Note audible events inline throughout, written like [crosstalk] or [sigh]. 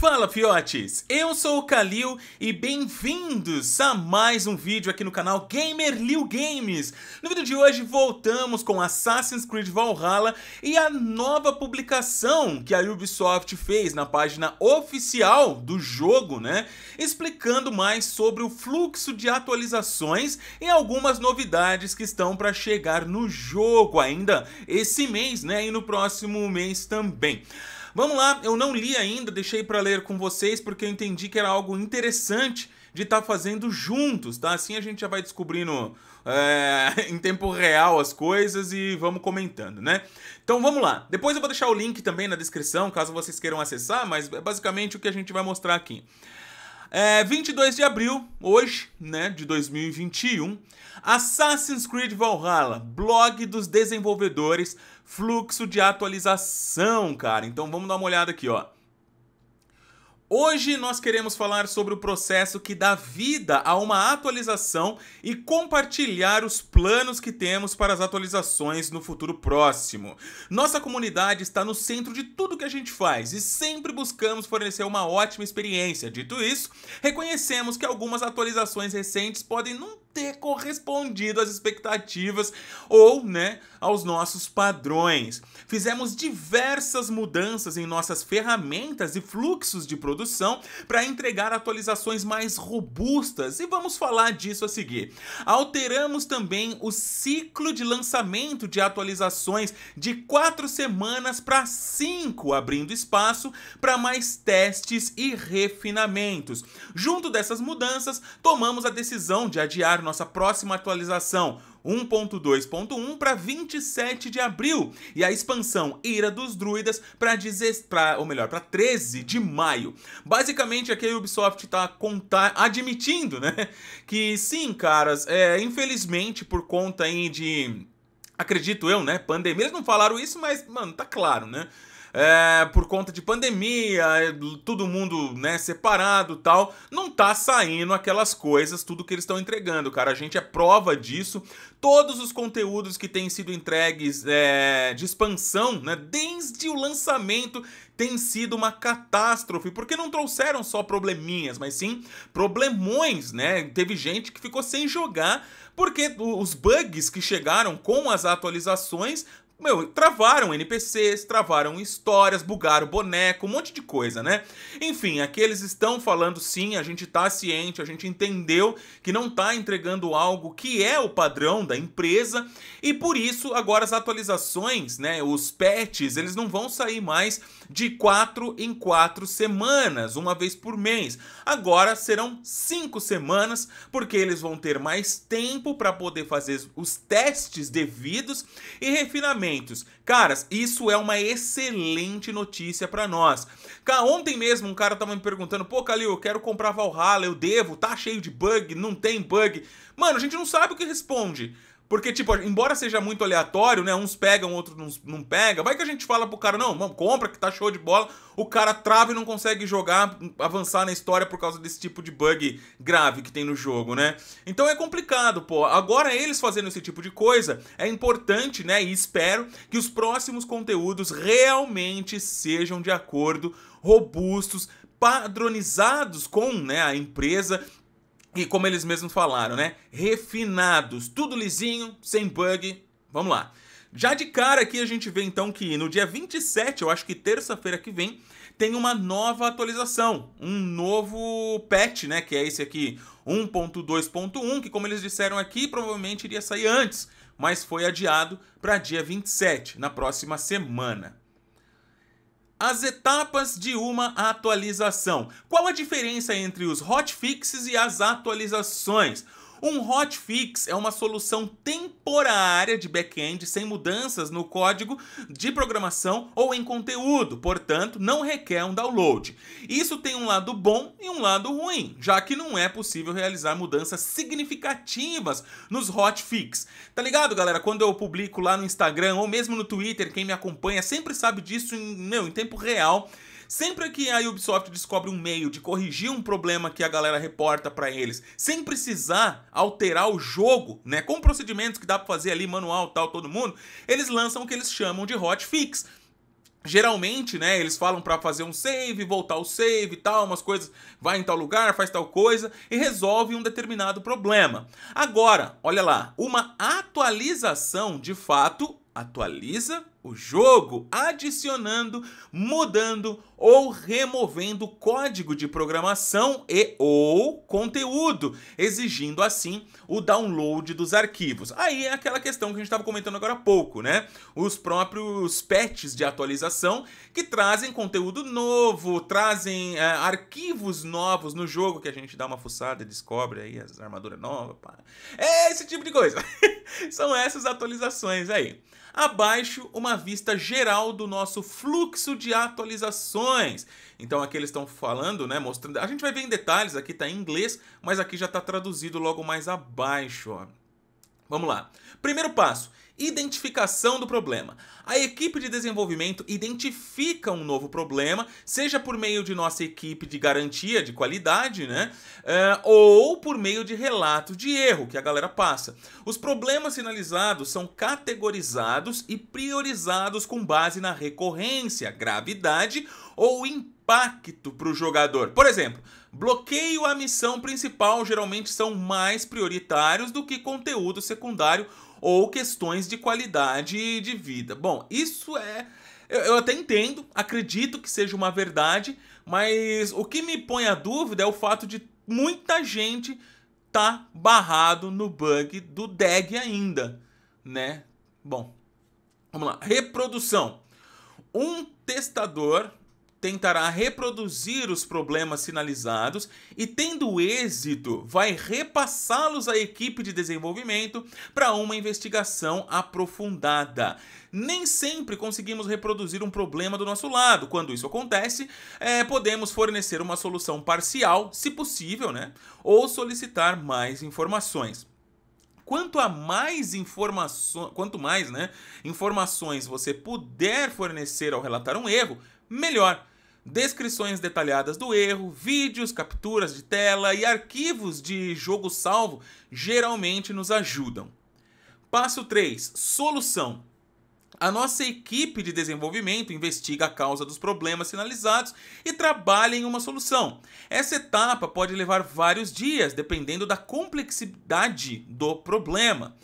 Fala fiotes, eu sou o Kalil e bem-vindos a mais um vídeo aqui no canal Gamer Liu Games. No vídeo de hoje voltamos com Assassin's Creed Valhalla e a nova publicação que a Ubisoft fez na página oficial do jogo, né? Explicando mais sobre o fluxo de atualizações e algumas novidades que estão para chegar no jogo ainda esse mês, né? E no próximo mês também. Vamos lá, eu não li ainda, deixei para ler com vocês porque eu entendi que era algo interessante de estar tá fazendo juntos, tá? Assim a gente já vai descobrindo é, [laughs] em tempo real as coisas e vamos comentando, né? Então vamos lá. Depois eu vou deixar o link também na descrição, caso vocês queiram acessar, mas é basicamente o que a gente vai mostrar aqui. É, eh, 22 de abril, hoje, né, de 2021, Assassin's Creed Valhalla, blog dos desenvolvedores, fluxo de atualização, cara. Então vamos dar uma olhada aqui, ó. Hoje nós queremos falar sobre o processo que dá vida a uma atualização e compartilhar os planos que temos para as atualizações no futuro próximo. Nossa comunidade está no centro de tudo que a gente faz e sempre buscamos fornecer uma ótima experiência. Dito isso, reconhecemos que algumas atualizações recentes podem não ter correspondido às expectativas ou, né, aos nossos padrões. Fizemos diversas mudanças em nossas ferramentas e fluxos de produção para entregar atualizações mais robustas e vamos falar disso a seguir. Alteramos também o ciclo de lançamento de atualizações de quatro semanas para cinco, abrindo espaço para mais testes e refinamentos. Junto dessas mudanças, tomamos a decisão de adiar nossa próxima atualização 1.2.1 para 27 de abril e a expansão Ira dos Druidas para para ou melhor, para 13 de maio. Basicamente aqui a Ubisoft está admitindo, né, [laughs] que sim, caras, é, infelizmente por conta aí de acredito eu, né, pandemia, eles não falaram isso, mas mano, tá claro, né? é, por conta de pandemia, é, todo mundo né, separado tal, não tá saindo aquelas coisas, tudo que eles estão entregando, cara. A gente é prova disso. Todos os conteúdos que têm sido entregues é, de expansão, né, desde o lançamento, tem sido uma catástrofe, porque não trouxeram só probleminhas, mas sim problemões, né? Teve gente que ficou sem jogar porque os bugs que chegaram com as atualizações meu, travaram NPCs, travaram histórias, bugaram boneco, um monte de coisa, né? Enfim, aqui eles estão falando sim, a gente tá ciente, a gente entendeu que não tá entregando algo que é o padrão da empresa e por isso agora as atualizações, né, os patches, eles não vão sair mais de 4 em 4 semanas, uma vez por mês. Agora serão 5 semanas, porque eles vão ter mais tempo para poder fazer os testes devidos e refinamento Caras, isso é uma excelente notícia para nós. Ontem mesmo um cara tava me perguntando, pô, Calil, eu quero comprar Valhalla, eu devo, tá cheio de bug, não tem bug. Mano, a gente não sabe o que responde. Porque, tipo, embora seja muito aleatório, né? Uns pegam, outros não, não pega. Vai que a gente fala pro cara, não, mano, compra, que tá show de bola. O cara trava e não consegue jogar, avançar na história por causa desse tipo de bug grave que tem no jogo, né? Então é complicado, pô. Agora eles fazendo esse tipo de coisa, é importante, né? E espero que os próximos conteúdos realmente sejam de acordo, robustos, padronizados com né, a empresa e como eles mesmos falaram, né? Refinados, tudo lisinho, sem bug. Vamos lá. Já de cara aqui a gente vê então que no dia 27, eu acho que terça-feira que vem, tem uma nova atualização, um novo patch, né, que é esse aqui, 1.2.1, que como eles disseram aqui, provavelmente iria sair antes, mas foi adiado para dia 27, na próxima semana. As etapas de uma atualização. Qual a diferença entre os hotfixes e as atualizações? Um hotfix é uma solução temporária de back-end sem mudanças no código de programação ou em conteúdo, portanto, não requer um download. Isso tem um lado bom e um lado ruim, já que não é possível realizar mudanças significativas nos hotfix. Tá ligado, galera? Quando eu publico lá no Instagram ou mesmo no Twitter, quem me acompanha sempre sabe disso em, meu, em tempo real Sempre que a Ubisoft descobre um meio de corrigir um problema que a galera reporta para eles, sem precisar alterar o jogo, né, com procedimentos que dá para fazer ali manual, tal, todo mundo, eles lançam o que eles chamam de hotfix. Geralmente, né, eles falam para fazer um save, voltar o save e tal, umas coisas, vai em tal lugar, faz tal coisa e resolve um determinado problema. Agora, olha lá, uma atualização de fato atualiza o jogo adicionando, mudando ou removendo código de programação e ou conteúdo, exigindo assim o download dos arquivos. Aí é aquela questão que a gente estava comentando agora há pouco, né? Os próprios patches de atualização que trazem conteúdo novo, trazem é, arquivos novos no jogo que a gente dá uma fuçada, descobre aí as armaduras novas, É esse tipo de coisa. [laughs] São essas atualizações aí. Abaixo, uma vista geral do nosso fluxo de atualizações. Então aqui eles estão falando, né, mostrando... A gente vai ver em detalhes, aqui está em inglês, mas aqui já está traduzido logo mais abaixo, ó. Vamos lá. Primeiro passo: identificação do problema. A equipe de desenvolvimento identifica um novo problema, seja por meio de nossa equipe de garantia de qualidade, né? Uh, ou por meio de relatos de erro que a galera passa. Os problemas sinalizados são categorizados e priorizados com base na recorrência, gravidade ou impacto para o jogador. Por exemplo, Bloqueio à missão principal geralmente são mais prioritários do que conteúdo secundário ou questões de qualidade de vida. Bom, isso é. Eu, eu até entendo, acredito que seja uma verdade, mas o que me põe à dúvida é o fato de muita gente tá barrado no bug do DEG ainda, né? Bom, vamos lá. Reprodução. Um testador tentará reproduzir os problemas sinalizados e, tendo êxito, vai repassá-los à equipe de desenvolvimento para uma investigação aprofundada. Nem sempre conseguimos reproduzir um problema do nosso lado. Quando isso acontece, é, podemos fornecer uma solução parcial, se possível, né? ou solicitar mais informações quanto a mais informações, quanto mais, né, informações você puder fornecer ao relatar um erro, melhor descrições detalhadas do erro, vídeos, capturas de tela e arquivos de jogo salvo geralmente nos ajudam. Passo 3: Solução. A nossa equipe de desenvolvimento investiga a causa dos problemas sinalizados e trabalha em uma solução. Essa etapa pode levar vários dias, dependendo da complexidade do problema.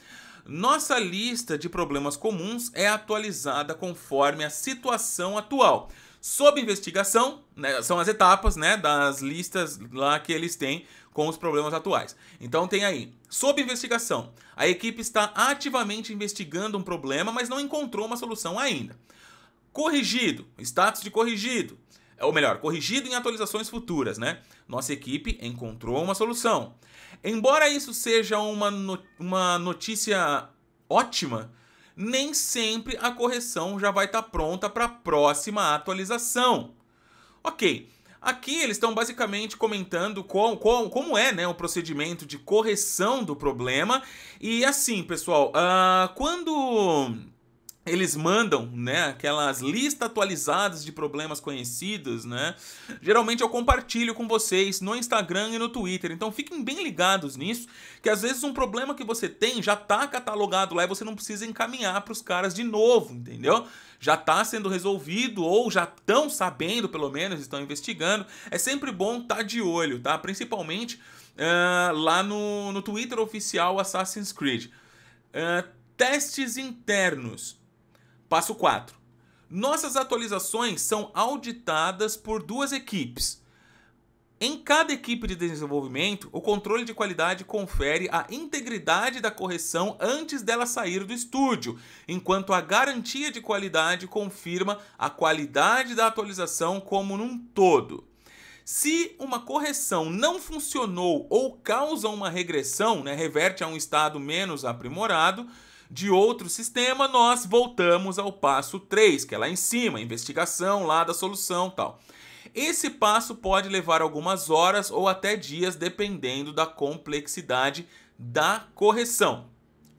Nossa lista de problemas comuns é atualizada conforme a situação atual sob investigação, né, são as etapas né, das listas lá que eles têm com os problemas atuais. Então tem aí, sob investigação, a equipe está ativamente investigando um problema, mas não encontrou uma solução ainda. Corrigido, status de corrigido, ou melhor, corrigido em atualizações futuras, né? Nossa equipe encontrou uma solução. Embora isso seja uma, no uma notícia ótima, nem sempre a correção já vai estar tá pronta para a próxima atualização. Ok, aqui eles estão basicamente comentando qual, qual, como é né, o procedimento de correção do problema. E assim, pessoal, uh, quando eles mandam, né, aquelas listas atualizadas de problemas conhecidos, né? Geralmente eu compartilho com vocês no Instagram e no Twitter. Então fiquem bem ligados nisso, que às vezes um problema que você tem já está catalogado lá e você não precisa encaminhar para os caras de novo, entendeu? Já está sendo resolvido ou já estão sabendo, pelo menos estão investigando. É sempre bom estar tá de olho, tá? Principalmente uh, lá no, no Twitter oficial Assassin's Creed. Uh, testes internos Passo 4. Nossas atualizações são auditadas por duas equipes. Em cada equipe de desenvolvimento, o controle de qualidade confere a integridade da correção antes dela sair do estúdio, enquanto a garantia de qualidade confirma a qualidade da atualização como num todo. Se uma correção não funcionou ou causa uma regressão, né, reverte a um estado menos aprimorado, de outro sistema, nós voltamos ao passo 3, que é lá em cima, investigação lá da solução tal. Esse passo pode levar algumas horas ou até dias, dependendo da complexidade da correção.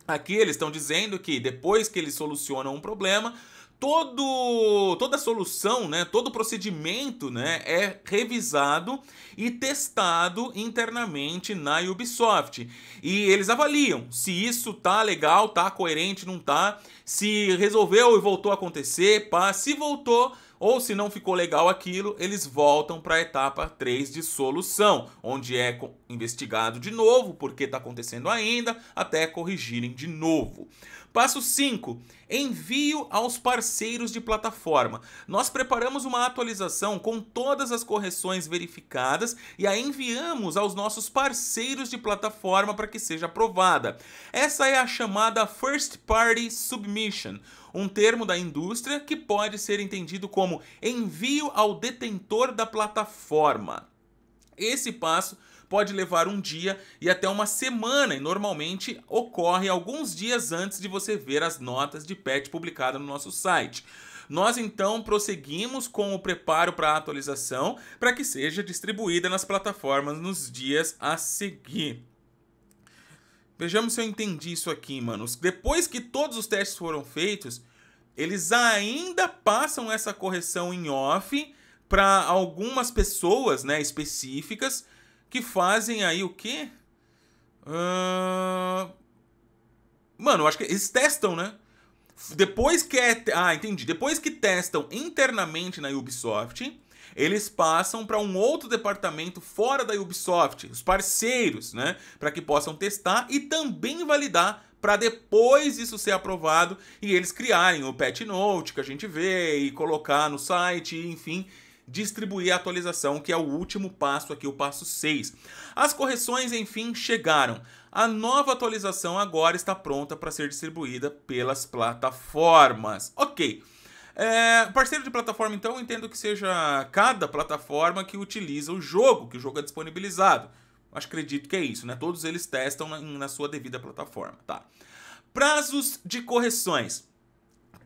Aqui eles estão dizendo que depois que eles solucionam um problema, todo toda solução, né, todo procedimento, né, é revisado e testado internamente na Ubisoft. E eles avaliam se isso tá legal, tá coerente, não tá, se resolveu e voltou a acontecer, pá, se voltou ou se não ficou legal aquilo, eles voltam para a etapa 3 de solução, onde é investigado de novo porque tá acontecendo ainda, até corrigirem de novo. Passo 5: envio aos parceiros de plataforma. Nós preparamos uma atualização com todas as correções verificadas e a enviamos aos nossos parceiros de plataforma para que seja aprovada. Essa é a chamada First Party Submission, um termo da indústria que pode ser entendido como envio ao detentor da plataforma. Esse passo pode levar um dia e até uma semana, e normalmente ocorre alguns dias antes de você ver as notas de patch publicada no nosso site. Nós então prosseguimos com o preparo para a atualização para que seja distribuída nas plataformas nos dias a seguir. Vejamos se eu entendi isso aqui, mano. Depois que todos os testes foram feitos, eles ainda passam essa correção em off para algumas pessoas, né, específicas que fazem aí o quê? Uh... Mano, eu acho que eles testam, né? Depois que é. Ah, entendi. Depois que testam internamente na Ubisoft, eles passam para um outro departamento fora da Ubisoft, os parceiros, né? Para que possam testar e também validar para depois isso ser aprovado e eles criarem o patch note que a gente vê e colocar no site, enfim, distribuir a atualização, que é o último passo aqui, o passo 6. As correções, enfim, chegaram. A nova atualização agora está pronta para ser distribuída pelas plataformas. Ok. É, parceiro de plataforma, então, eu entendo que seja cada plataforma que utiliza o jogo, que o jogo é disponibilizado. Acho acredito que é isso, né? Todos eles testam na, na sua devida plataforma, tá? Prazos de correções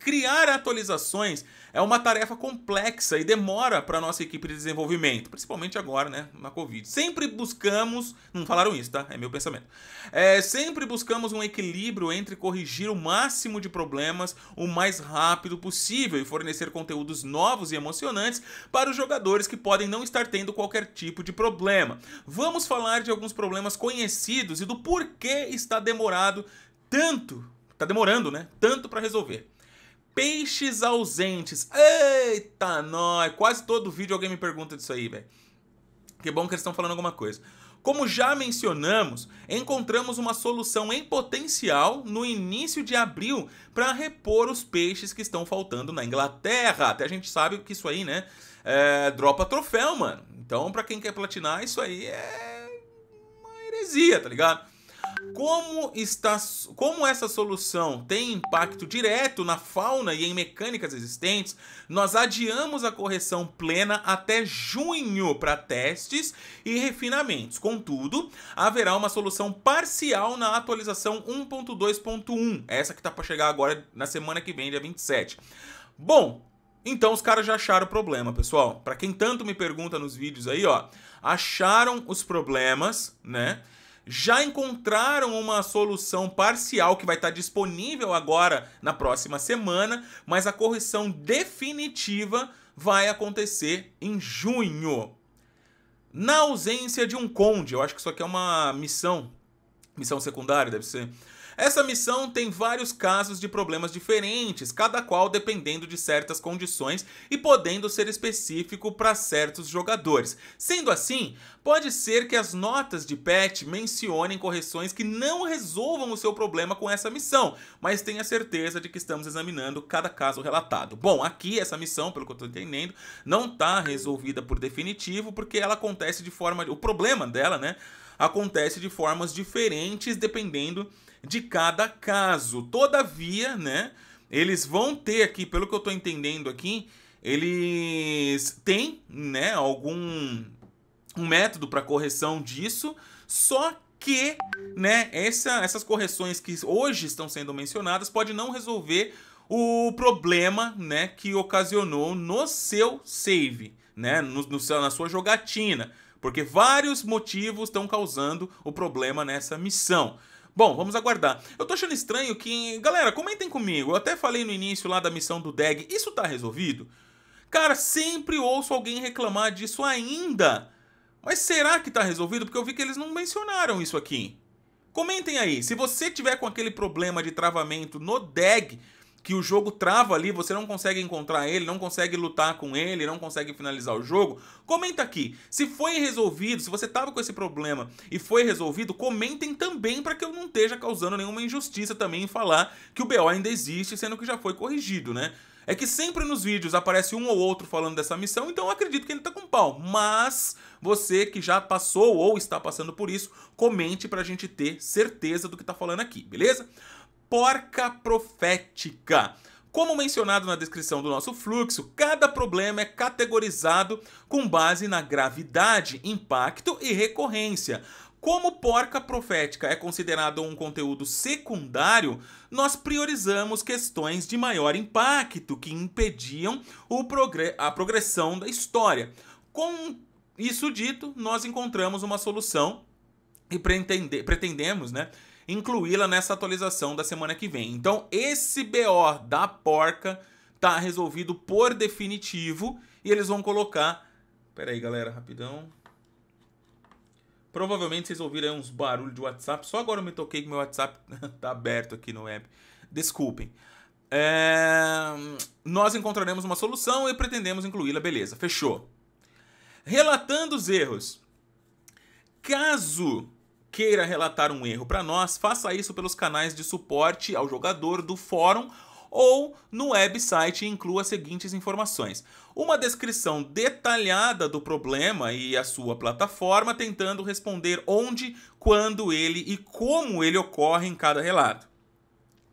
criar atualizações é uma tarefa complexa e demora para nossa equipe de desenvolvimento, principalmente agora, né, na Covid. Sempre buscamos, não falaram isso, tá? É meu pensamento. É, sempre buscamos um equilíbrio entre corrigir o máximo de problemas o mais rápido possível e fornecer conteúdos novos e emocionantes para os jogadores que podem não estar tendo qualquer tipo de problema. Vamos falar de alguns problemas conhecidos e do porquê está demorado tanto, está demorando, né? Tanto para resolver. Peixes ausentes. Eita, nós! Quase todo vídeo alguém me pergunta disso aí, velho. Que bom que eles estão falando alguma coisa. Como já mencionamos, encontramos uma solução em potencial no início de abril para repor os peixes que estão faltando na Inglaterra. Até a gente sabe que isso aí, né? É, dropa troféu, mano. Então, para quem quer platinar, isso aí é uma heresia, tá ligado? Como, está, como essa solução tem impacto direto na fauna e em mecânicas existentes, nós adiamos a correção plena até junho para testes e refinamentos. Contudo, haverá uma solução parcial na atualização 1.2.1, essa que está para chegar agora na semana que vem, dia 27. Bom, então os caras já acharam o problema, pessoal. Para quem tanto me pergunta nos vídeos aí, ó, acharam os problemas, né? já encontraram uma solução parcial que vai estar disponível agora na próxima semana, mas a correção definitiva vai acontecer em junho. Na ausência de um conde, eu acho que isso aqui é uma missão, missão secundária, deve ser. Essa missão tem vários casos de problemas diferentes, cada qual dependendo de certas condições e podendo ser específico para certos jogadores. Sendo assim, pode ser que as notas de patch mencionem correções que não resolvam o seu problema com essa missão, mas tenha certeza de que estamos examinando cada caso relatado. Bom, aqui essa missão, pelo que eu estou entendendo, não está resolvida por definitivo, porque ela acontece de forma. O problema dela, né? Acontece de formas diferentes dependendo de cada caso. Todavia, né? Eles vão ter aqui, pelo que eu estou entendendo aqui, eles têm, né, algum um método para correção disso, só que, né, essa, essas correções que hoje estão sendo mencionadas pode não resolver o problema, né, que ocasionou no seu save, né, no, no seu, na sua jogatina, porque vários motivos estão causando o problema nessa missão. Bom, vamos aguardar. Eu tô achando estranho que. Galera, comentem comigo. Eu até falei no início lá da missão do DEG. Isso tá resolvido? Cara, sempre ouço alguém reclamar disso ainda. Mas será que tá resolvido? Porque eu vi que eles não mencionaram isso aqui. Comentem aí, se você tiver com aquele problema de travamento no DEG, que o jogo trava ali, você não consegue encontrar ele, não consegue lutar com ele, não consegue finalizar o jogo, comenta aqui. Se foi resolvido, se você tava com esse problema e foi resolvido, comentem também para que eu não esteja causando nenhuma injustiça também em falar que o BO ainda existe, sendo que já foi corrigido, né? É que sempre nos vídeos aparece um ou outro falando dessa missão, então eu acredito que ele tá com pau. Mas você que já passou ou está passando por isso, comente pra gente ter certeza do que tá falando aqui, beleza? porca profética. Como mencionado na descrição do nosso fluxo, cada problema é categorizado com base na gravidade, impacto e recorrência. Como porca profética é considerado um conteúdo secundário, nós priorizamos questões de maior impacto que impediam progre a progressão da história. Com isso dito, nós encontramos uma solução e pretende pretendemos né, incluí-la nessa atualização da semana que vem. Então, esse BO da porca tá resolvido por definitivo e eles vão colocar. Pera aí, galera, rapidão. Provavelmente vocês ouviram uns barulhos de WhatsApp. Só agora eu me toquei que meu WhatsApp [laughs] tá aberto aqui no app. Desculpem. É... Nós encontraremos uma solução e pretendemos incluí-la. Beleza, fechou. Relatando os erros. Caso queira relatar um erro para nós, faça isso pelos canais de suporte ao jogador do fórum ou no website e inclua as seguintes informações: uma descrição detalhada do problema e a sua plataforma, tentando responder onde, quando ele e como ele ocorre em cada relato.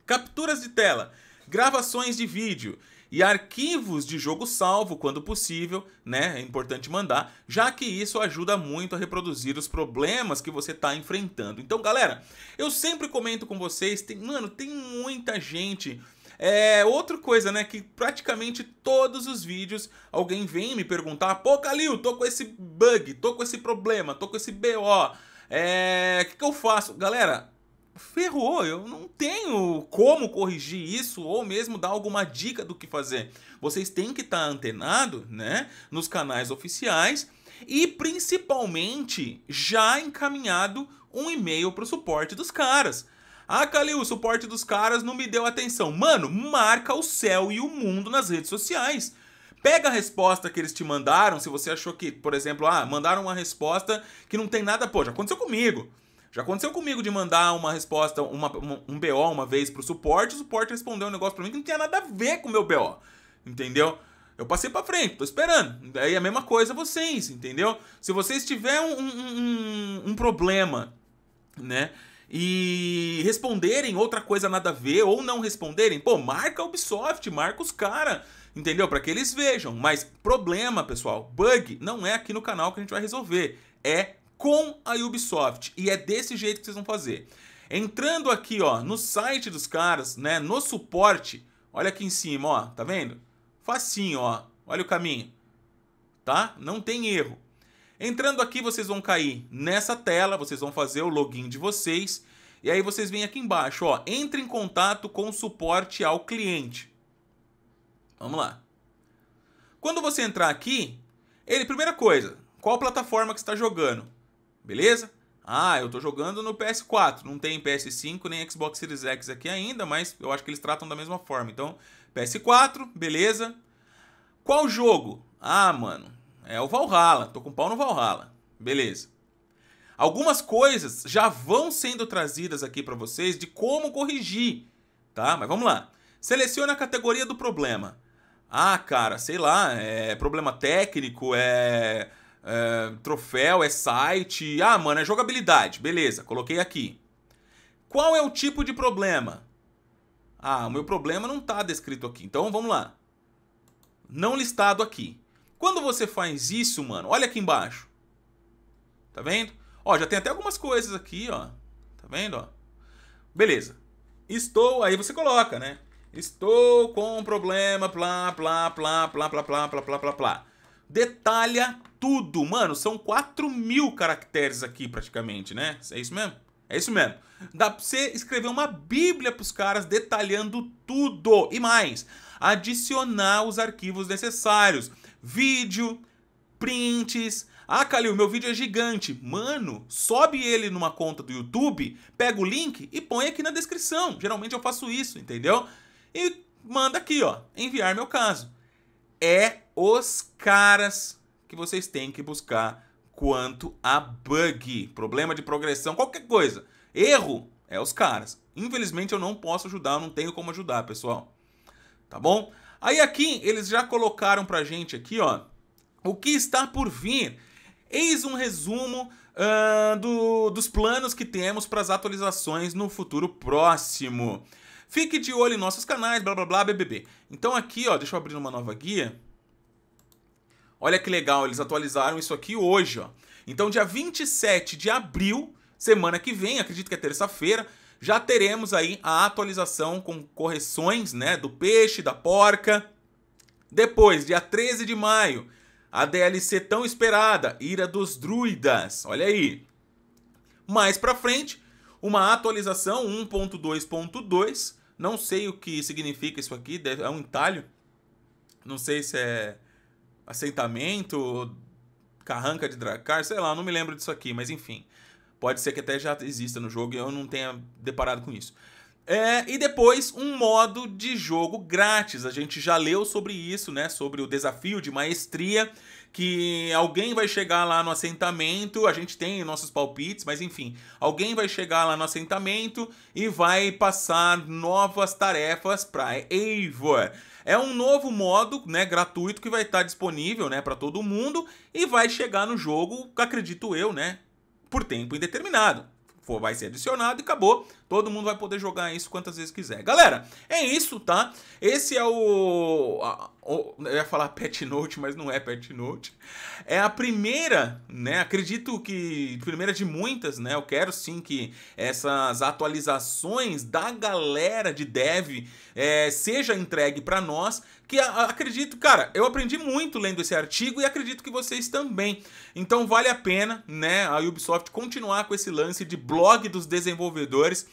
Capturas de tela, gravações de vídeo, e arquivos de jogo salvo quando possível, né? É importante mandar, já que isso ajuda muito a reproduzir os problemas que você está enfrentando. Então, galera, eu sempre comento com vocês, tem, mano, tem muita gente é outra coisa, né? Que praticamente todos os vídeos alguém vem me perguntar: pô, Calil, tô com esse bug, tô com esse problema, tô com esse BO. É. O que, que eu faço? Galera, ferrou, eu não tenho como corrigir isso ou mesmo dar alguma dica do que fazer. Vocês têm que estar tá antenado, né, nos canais oficiais e principalmente já encaminhado um e-mail para o suporte dos caras. Ah, Calil, o suporte dos caras não me deu atenção. Mano, marca o céu e o mundo nas redes sociais. Pega a resposta que eles te mandaram, se você achou que, por exemplo, ah, mandaram uma resposta que não tem nada, pô, já aconteceu comigo. Já aconteceu comigo de mandar uma resposta, uma, um BO uma vez pro suporte, o suporte respondeu um negócio pra mim que não tinha nada a ver com o meu BO. Entendeu? Eu passei pra frente, tô esperando. Daí a mesma coisa vocês, entendeu? Se vocês tiverem um, um, um, um problema, né? e responderem outra coisa nada a ver ou não responderem, pô, marca a Ubisoft, marca os caras, entendeu? Para que eles vejam. Mas problema, pessoal, bug não é aqui no canal que a gente vai resolver, é com a Ubisoft. E é desse jeito que vocês vão fazer. Entrando aqui, ó, no site dos caras, né, no suporte, olha aqui em cima, ó, tá vendo? Facinho, ó. Olha o caminho. Tá? Não tem erro. Entrando aqui, vocês vão cair nessa tela, vocês vão fazer o login de vocês. E aí vocês vêm aqui embaixo, ó, entre em contato com o suporte ao cliente. Vamos lá. Quando você entrar aqui, ele primeira coisa, qual plataforma que está jogando? beleza? Ah, eu tô jogando no PS4, não tem PS5 nem Xbox Series X aqui ainda, mas eu acho que eles tratam da mesma forma. Então, PS4, beleza. Qual jogo? Ah, mano, é o Valhalla, tô com pau no Valhalla. Beleza. Algumas coisas já vão sendo trazidas aqui para vocês de como corrigir, tá? Mas vamos lá. Selecione a categoria do problema. Ah, cara, sei lá, é problema técnico, é é, troféu, é site. Ah, mano, é jogabilidade. Beleza, coloquei aqui. Qual é o tipo de problema? Ah, o meu problema não está descrito aqui. Então vamos lá. Não listado aqui. Quando você faz isso, mano, olha aqui embaixo. Tá vendo? Ó, já tem até algumas coisas aqui, ó. Tá vendo, ó? Beleza. Estou, aí você coloca, né? Estou com um problema, plá, plá, plá, plá, plá, plá, plá, plá, plá, plá. Detalha tudo. Mano, são 4 mil caracteres aqui praticamente, né? É isso mesmo? É isso mesmo. Dá pra você escrever uma bíblia pros caras detalhando tudo. E mais, adicionar os arquivos necessários. Vídeo, prints. Ah, Calil, meu vídeo é gigante. Mano, sobe ele numa conta do YouTube, pega o link e põe aqui na descrição. Geralmente eu faço isso, entendeu? E manda aqui, ó, enviar meu caso. É os caras que vocês têm que buscar quanto a bug, problema de progressão, qualquer coisa. Erro é os caras. Infelizmente eu não posso ajudar, eu não tenho como ajudar, pessoal. Tá bom? Aí aqui eles já colocaram pra gente aqui, ó, o que está por vir. Eis um resumo uh, do, dos planos que temos para as atualizações no futuro próximo. Fique de olho em nossos canais, blá blá blá, BBB. Então aqui, ó, deixa eu abrir uma nova guia. Olha que legal, eles atualizaram isso aqui hoje, ó. Então, dia 27 de abril, semana que vem, acredito que é terça-feira, já teremos aí a atualização com correções, né, do peixe, da porca. Depois, dia 13 de maio, a DLC tão esperada, Ira dos Druidas. Olha aí. Mais para frente, uma atualização 1.2.2. Não sei o que significa isso aqui, é um entalho. Não sei se é assentamento, carranca de dracar, sei lá, não me lembro disso aqui, mas enfim. Pode ser que até já exista no jogo e eu não tenha deparado com isso. É, e depois um modo de jogo grátis. A gente já leu sobre isso, né? Sobre o desafio de maestria, que alguém vai chegar lá no assentamento, a gente tem nossos palpites, mas enfim, alguém vai chegar lá no assentamento e vai passar novas tarefas para Eivor. É um novo modo, né, gratuito que vai estar disponível, né, para todo mundo e vai chegar no jogo, acredito eu, né, por tempo indeterminado vai ser adicionado e acabou. Todo mundo vai poder jogar isso quantas vezes quiser. Galera, é isso, tá? Esse é o eu ia falar Pet Note, mas não é Pet Note. É a primeira, né? Acredito que primeira de muitas, né? Eu quero sim que essas atualizações da galera de dev é, seja entregue para nós. Que acredito, cara, eu aprendi muito lendo esse artigo e acredito que vocês também. Então vale a pena, né? A Ubisoft continuar com esse lance de blog dos desenvolvedores.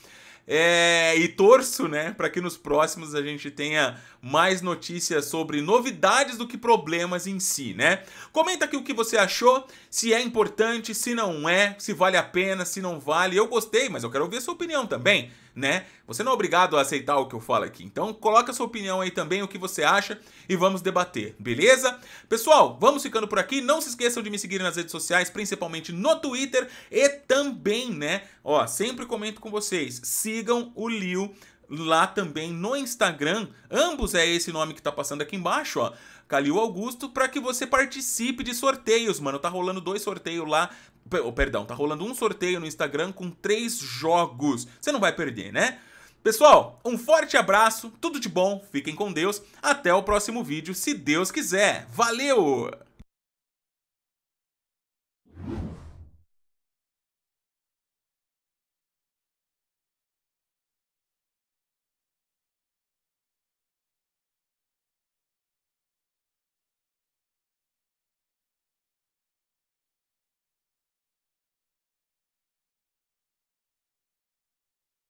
É, e torço, né, para que nos próximos a gente tenha mais notícias sobre novidades do que problemas em si, né? Comenta aqui o que você achou, se é importante, se não é, se vale a pena, se não vale. Eu gostei, mas eu quero ouvir a sua opinião também, né? Você não é obrigado a aceitar o que eu falo aqui. Então coloca a sua opinião aí também, o que você acha e vamos debater, beleza? Pessoal, vamos ficando por aqui. Não se esqueçam de me seguir nas redes sociais, principalmente no Twitter e também, né? Ó, sempre comento com vocês, sigam o Liu lá também no Instagram. Ambos é esse nome que tá passando aqui embaixo, ó. Calil Augusto, para que você participe de sorteios, mano. Tá rolando dois sorteios lá. P perdão, tá rolando um sorteio no Instagram com três jogos. Você não vai perder, né? Pessoal, um forte abraço, tudo de bom, fiquem com Deus. Até o próximo vídeo, se Deus quiser. Valeu!